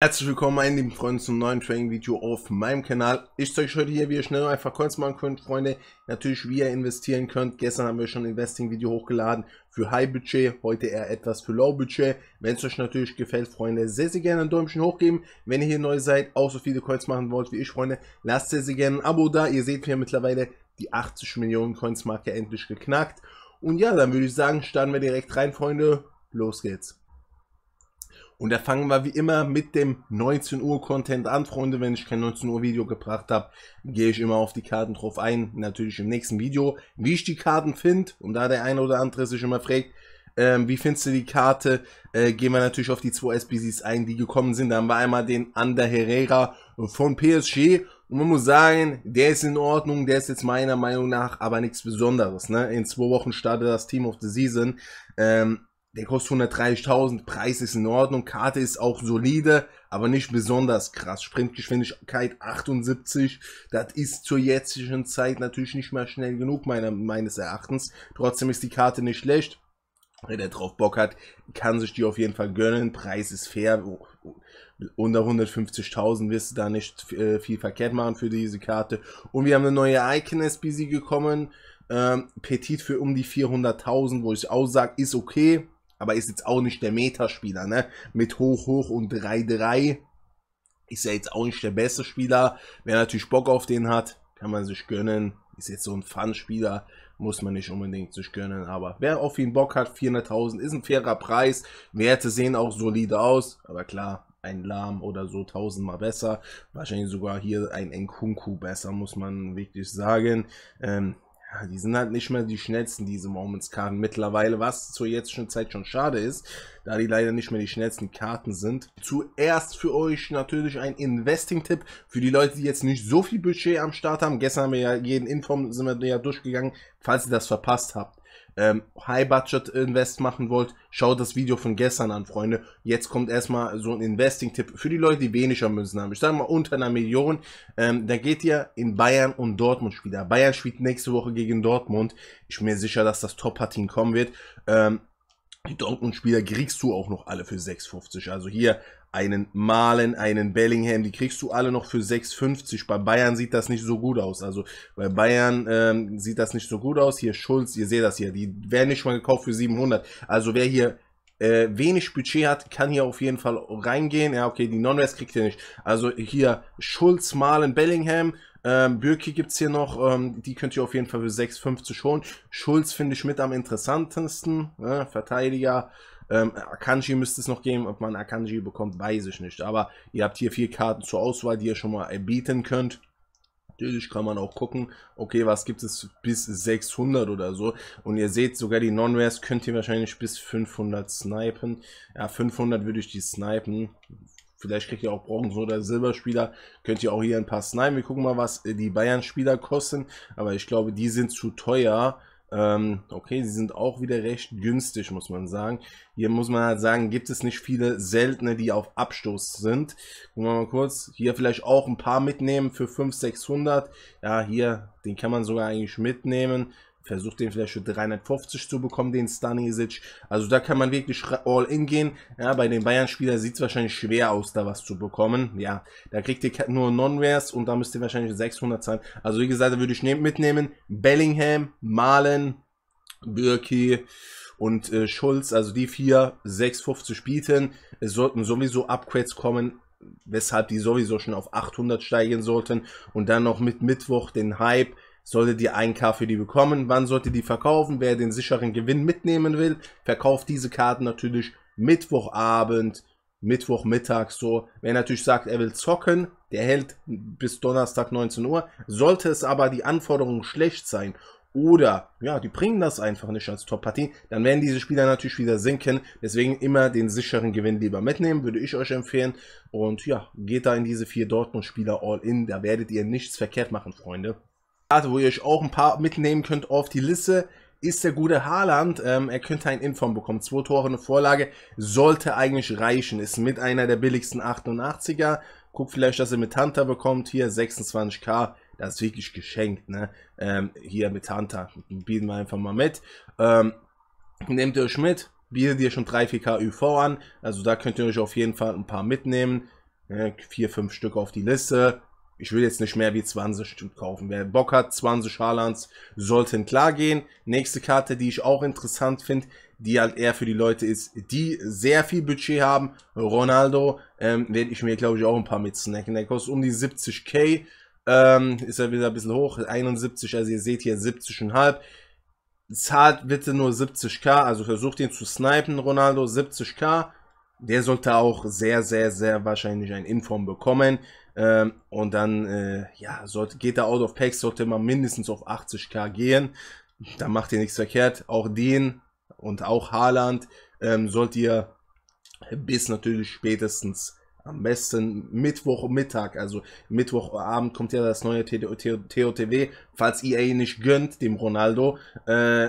Herzlich willkommen, meine lieben Freunde, zum neuen Trading-Video auf meinem Kanal. Ich zeige euch heute hier, wie ihr schnell und einfach Coins machen könnt, Freunde. Natürlich, wie ihr investieren könnt. Gestern haben wir schon ein Investing-Video hochgeladen für High-Budget, heute eher etwas für Low-Budget. Wenn es euch natürlich gefällt, Freunde, sehr, sehr gerne ein Däumchen hochgeben. Wenn ihr hier neu seid, auch so viele Coins machen wollt wie ich, Freunde, lasst sehr, sehr gerne ein Abo da. Ihr seht, wir haben mittlerweile die 80 Millionen Coins-Marke endlich geknackt. Und ja, dann würde ich sagen, starten wir direkt rein, Freunde. Los geht's. Und da fangen wir wie immer mit dem 19 Uhr Content an, Freunde. Wenn ich kein 19 Uhr Video gebracht habe, gehe ich immer auf die Karten drauf ein. Natürlich im nächsten Video, wie ich die Karten finde. Und da der eine oder andere sich immer fragt, ähm, wie findest du die Karte, äh, gehen wir natürlich auf die zwei SBCs ein, die gekommen sind. Da haben wir einmal den Ander Herrera von PSG. Und man muss sagen, der ist in Ordnung, der ist jetzt meiner Meinung nach aber nichts Besonderes. Ne? In zwei Wochen startet das Team of the Season. Ähm, der kostet 130.000, Preis ist in Ordnung, Karte ist auch solide, aber nicht besonders krass. Sprintgeschwindigkeit 78, das ist zur jetzigen Zeit natürlich nicht mehr schnell genug, meiner, meines Erachtens. Trotzdem ist die Karte nicht schlecht. Wer der drauf Bock hat, kann sich die auf jeden Fall gönnen. Preis ist fair. Oh, oh, unter 150.000 wirst du da nicht äh, viel verkehrt machen für diese Karte. Und wir haben eine neue Icon-SBC gekommen. Ähm, Petit für um die 400.000, wo ich aussage, ist okay aber ist jetzt auch nicht der Metaspieler, ne? Mit hoch, hoch und 3-3 ist er jetzt auch nicht der beste Spieler. Wer natürlich Bock auf den hat, kann man sich gönnen. Ist jetzt so ein Fun-Spieler, muss man nicht unbedingt sich gönnen. Aber wer auf ihn Bock hat, 400.000 ist ein fairer Preis. Werte sehen auch solide aus, aber klar, ein Lahm oder so tausendmal besser. Wahrscheinlich sogar hier ein Nkunku besser, muss man wirklich sagen. Ähm, ja, die sind halt nicht mehr die schnellsten, diese Moments-Karten mittlerweile, was zur jetzigen Zeit schon schade ist, da die leider nicht mehr die schnellsten Karten sind. Zuerst für euch natürlich ein Investing-Tipp für die Leute, die jetzt nicht so viel Budget am Start haben. Gestern haben wir ja jeden Inform sind wir ja durchgegangen, falls ihr das verpasst habt ähm, High-Budget-Invest machen wollt, schaut das Video von gestern an, Freunde. Jetzt kommt erstmal so ein Investing-Tipp für die Leute, die weniger Münzen haben. Ich sage mal unter einer Million. Ähm, da geht ihr in Bayern und Dortmund Spieler. Bayern spielt nächste Woche gegen Dortmund. Ich bin mir sicher, dass das Top-Partien kommen wird. Ähm, die Dortmund-Spieler kriegst du auch noch alle für 6,50. Also hier einen Malen, einen Bellingham, die kriegst du alle noch für 6,50. Bei Bayern sieht das nicht so gut aus. Also bei Bayern ähm, sieht das nicht so gut aus. Hier Schulz, ihr seht das hier, die werden nicht mal gekauft für 700. Also wer hier äh, wenig Budget hat, kann hier auf jeden Fall reingehen. Ja, okay, die Non-Res kriegt ihr nicht. Also hier Schulz, Malen, Bellingham, ähm, Bürki gibt es hier noch, ähm, die könnt ihr auf jeden Fall für 6,50 holen. Schulz finde ich mit am interessantesten, ne? Verteidiger, ähm, Akanji müsste es noch geben. Ob man Akanji bekommt, weiß ich nicht. Aber ihr habt hier vier Karten zur Auswahl, die ihr schon mal bieten könnt. Natürlich kann man auch gucken, okay, was gibt es bis 600 oder so. Und ihr seht, sogar die Non-Rares könnt ihr wahrscheinlich bis 500 snipen. Ja, 500 würde ich die snipen. Vielleicht kriegt ihr auch Bronze- oder Silberspieler. Könnt ihr auch hier ein paar snipen. Wir gucken mal, was die Bayern-Spieler kosten. Aber ich glaube, die sind zu teuer. Ähm, okay, sie sind auch wieder recht günstig, muss man sagen. Hier muss man halt sagen, gibt es nicht viele seltene, die auf Abstoß sind. Gucken wir mal kurz. Hier vielleicht auch ein paar mitnehmen für 5600. Ja, hier, den kann man sogar eigentlich mitnehmen. Versucht den vielleicht für 350 zu bekommen, den Stanisic. Also da kann man wirklich all in gehen. Ja, bei den Bayern-Spielern sieht es wahrscheinlich schwer aus, da was zu bekommen. Ja, da kriegt ihr nur Non-Rares und da müsst ihr wahrscheinlich 600 zahlen. Also wie gesagt, da würde ich mitnehmen. Bellingham, Malen, Birki und äh, Schulz. Also die vier, 650 bieten. Es sollten sowieso Upgrades kommen weshalb die sowieso schon auf 800 steigen sollten und dann noch mit Mittwoch den Hype Solltet ihr einen K für die bekommen, wann solltet ihr die verkaufen? Wer den sicheren Gewinn mitnehmen will, verkauft diese Karten natürlich Mittwochabend, Mittwochmittag so. Wer natürlich sagt, er will zocken, der hält bis Donnerstag 19 Uhr. Sollte es aber die Anforderungen schlecht sein oder ja, die bringen das einfach nicht als Top-Partie, dann werden diese Spieler natürlich wieder sinken. Deswegen immer den sicheren Gewinn lieber mitnehmen, würde ich euch empfehlen. Und ja, geht da in diese vier Dortmund-Spieler all in, da werdet ihr nichts verkehrt machen, Freunde wo ihr euch auch ein paar mitnehmen könnt auf die Liste, ist der gute Haaland. Ähm, er könnte ein Inform bekommen. Zwei Tore, eine Vorlage, sollte eigentlich reichen. Ist mit einer der billigsten 88er. Guckt vielleicht, dass ihr mit Hunter bekommt. Hier 26k, das ist wirklich geschenkt. Ne? Ähm, hier mit Hunter. bieten wir einfach mal mit. Ähm, nehmt ihr euch mit, bietet ihr schon 3-4k UV an. Also da könnt ihr euch auf jeden Fall ein paar mitnehmen. 4-5 ne? Stück auf die Liste. Ich will jetzt nicht mehr wie 20 Stück kaufen. Wer Bock hat, 20 Haarlands sollten klar gehen. Nächste Karte, die ich auch interessant finde, die halt eher für die Leute ist, die sehr viel Budget haben. Ronaldo ähm, werde ich mir, glaube ich, auch ein paar mitsnacken. Der kostet um die 70k. Ähm, ist ja wieder ein bisschen hoch. 71, also ihr seht hier 70,5. Zahlt bitte nur 70k. Also versucht ihn zu snipen, Ronaldo. 70k. Der sollte auch sehr, sehr, sehr wahrscheinlich ein Inform bekommen. Ähm, und dann äh, ja, sollte, geht der Out of Packs, sollte man mindestens auf 80k gehen. Da macht ihr nichts verkehrt. Auch den und auch Haaland ähm, sollt ihr bis natürlich spätestens am besten Mittwochmittag, also Mittwochabend kommt ja das neue TOTW, falls ihr e ihn nicht gönnt, dem Ronaldo, äh,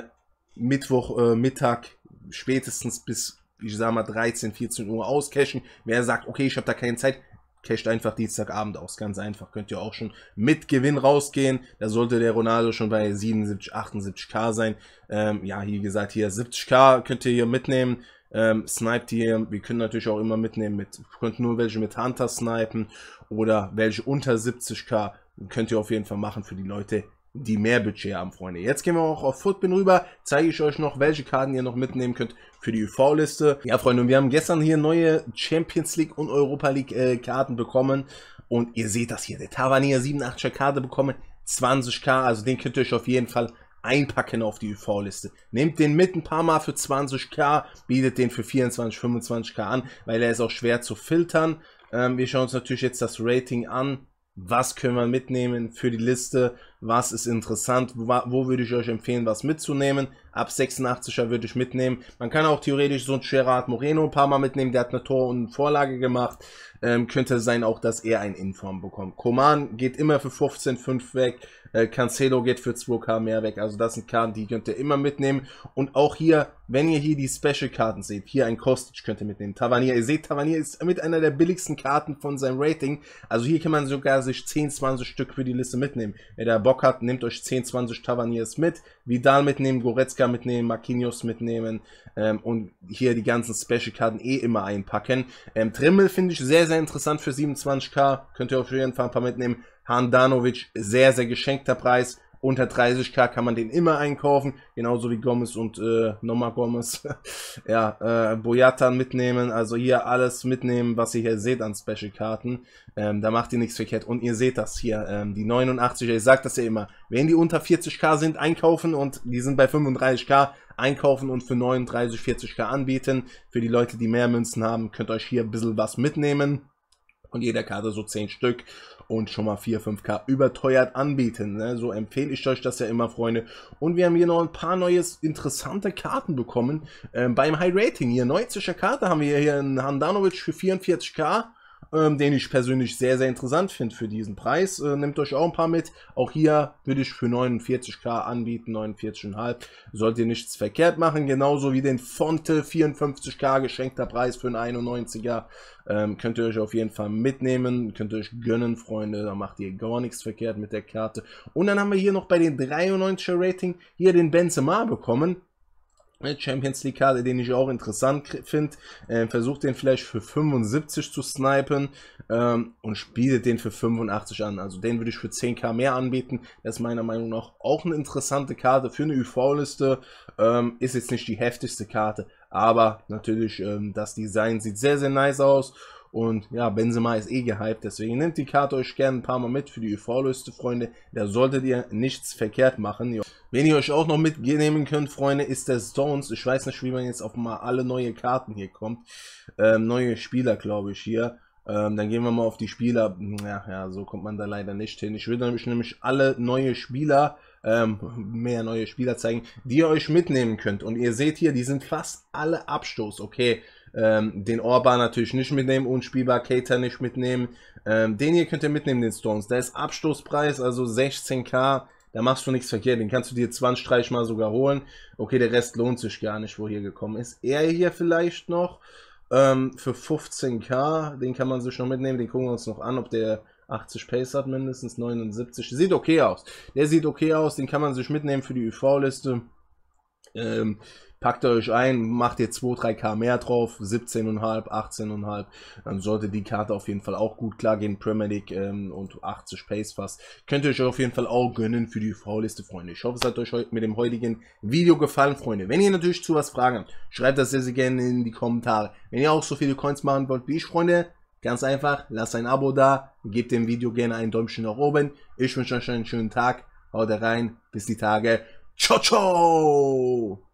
Mittwochmittag äh, spätestens bis, ich sag mal, 13, 14 Uhr auscashen. Wer sagt, okay, ich habe da keine Zeit, Casht einfach Dienstagabend aus, ganz einfach. Könnt ihr auch schon mit Gewinn rausgehen. Da sollte der Ronaldo schon bei 77, 78k sein. Ähm, ja, wie gesagt, hier 70k könnt ihr hier mitnehmen. Ähm, sniped hier, wir können natürlich auch immer mitnehmen mit, könnt nur welche mit Hunter snipen oder welche unter 70k könnt ihr auf jeden Fall machen für die Leute, die mehr Budget haben, Freunde. Jetzt gehen wir auch auf Footbin rüber, zeige ich euch noch, welche Karten ihr noch mitnehmen könnt für die UV-Liste. Ja, Freunde, wir haben gestern hier neue Champions League und Europa League äh, Karten bekommen. Und ihr seht das hier, der Tavernier 87er Karte bekommen, 20k, also den könnt ihr euch auf jeden Fall einpacken auf die UV-Liste. Nehmt den mit ein paar Mal für 20k, bietet den für 24, 25k an, weil er ist auch schwer zu filtern. Ähm, wir schauen uns natürlich jetzt das Rating an, was können wir mitnehmen für die Liste was ist interessant, wo, wo würde ich euch empfehlen, was mitzunehmen. Ab 86er würde ich mitnehmen. Man kann auch theoretisch so ein Gerard Moreno ein paar Mal mitnehmen, der hat eine Tor- und Vorlage gemacht. Ähm, könnte sein auch, dass er ein Inform bekommt. Koman geht immer für 15,5 weg. Äh, Cancelo geht für 2k mehr weg. Also das sind Karten, die könnt ihr immer mitnehmen. Und auch hier, wenn ihr hier die Special-Karten seht, hier ein Kostic könnt ihr mitnehmen. Tavanier, ihr seht, Tavanier ist mit einer der billigsten Karten von seinem Rating. Also hier kann man sogar sich 10, 20 Stück für die Liste mitnehmen. Wer da Bock hat, nehmt euch 10, 20 Taverniers mit. Vidal mitnehmen, Goretzka mitnehmen, Marquinhos mitnehmen ähm, und hier die ganzen Special-Karten eh immer einpacken. Ähm, Trimmel finde ich sehr, sehr interessant für 27k. Könnt ihr auf jeden Fall ein paar mitnehmen. Handanovic, sehr, sehr geschenkter Preis. Unter 30k kann man den immer einkaufen, genauso wie Gomez und äh, nochmal Gomez. ja, äh, Boyatan mitnehmen, also hier alles mitnehmen, was ihr hier seht an Special-Karten. Ähm, da macht ihr nichts verkehrt und ihr seht das hier, ähm, die 89er, ich sag das ja immer, wenn die unter 40k sind, einkaufen und die sind bei 35k, einkaufen und für 39, 40k anbieten. Für die Leute, die mehr Münzen haben, könnt euch hier ein bisschen was mitnehmen von jeder Karte so 10 Stück und schon mal 4, 5k überteuert anbieten. Ne? So empfehle ich euch das ja immer, Freunde. Und wir haben hier noch ein paar neue interessante Karten bekommen ähm, beim High Rating. Hier 90er Karte haben wir hier einen Handanovic für 44k ähm, den ich persönlich sehr, sehr interessant finde für diesen Preis. Äh, nehmt euch auch ein paar mit. Auch hier würde ich für 49k anbieten, 49,5. Sollt ihr nichts verkehrt machen. Genauso wie den Fonte 54k geschenkter Preis für einen 91er. Ähm, könnt ihr euch auf jeden Fall mitnehmen, könnt ihr euch gönnen, Freunde, da macht ihr gar nichts verkehrt mit der Karte. Und dann haben wir hier noch bei den 93er Rating hier den Benzema bekommen. Ne, Champions League Kader, den ich auch interessant finde. Ähm, versucht den vielleicht für 75 zu snipen ähm, und spielt den für 85 an. Also den würde ich für 10k mehr anbieten. Das ist meiner Meinung nach auch eine interessante Karte für eine UV-Liste. Ähm, ist jetzt nicht die heftigste Karte, aber natürlich ähm, das Design sieht sehr, sehr nice aus und ja, Benzema ist eh gehypt, deswegen nehmt die Karte euch gerne ein paar Mal mit für die UV-Liste, Freunde. Da solltet ihr nichts verkehrt machen. Wenn ihr euch auch noch mitnehmen könnt, Freunde, ist der Stones. Ich weiß nicht, wie man jetzt auf mal alle neue Karten hier kommt. Ähm, neue Spieler, glaube ich, hier. Ähm, dann gehen wir mal auf die Spieler. Ja, ja, so kommt man da leider nicht hin. Ich will nämlich, nämlich alle neue Spieler, ähm, mehr neue Spieler zeigen, die ihr euch mitnehmen könnt. Und ihr seht hier, die sind fast alle Abstoß. Okay, ähm, den Orban natürlich nicht mitnehmen, unspielbar, Cater nicht mitnehmen. Ähm, den hier könnt ihr mitnehmen, den Stones. da ist Abstoßpreis, also 16k. Da machst du nichts verkehrt. Den kannst du dir 20, 30 Mal sogar holen. Okay, der Rest lohnt sich gar nicht, wo hier gekommen ist. Er hier vielleicht noch ähm, für 15k. Den kann man sich noch mitnehmen. Den gucken wir uns noch an, ob der 80 Pace hat mindestens, 79. Sieht okay aus. Der sieht okay aus. Den kann man sich mitnehmen für die UV-Liste. Ähm, Packt euch ein, macht ihr 2, 3k mehr drauf, 17,5, 18,5. Dann sollte die Karte auf jeden Fall auch gut klar gehen. Premier League ähm, und 80 Pace fast. Könnt ihr euch auf jeden Fall auch gönnen für die V-Liste, Freunde. Ich hoffe, es hat euch mit dem heutigen Video gefallen, Freunde. Wenn ihr natürlich zu was Fragen habt, schreibt das sehr, sehr gerne in die Kommentare. Wenn ihr auch so viele Coins machen wollt wie ich, Freunde, Ganz einfach, lasst ein Abo da, gebt dem Video gerne ein Däumchen nach oben. Ich wünsche euch einen schönen Tag, haut rein, bis die Tage. Ciao, ciao!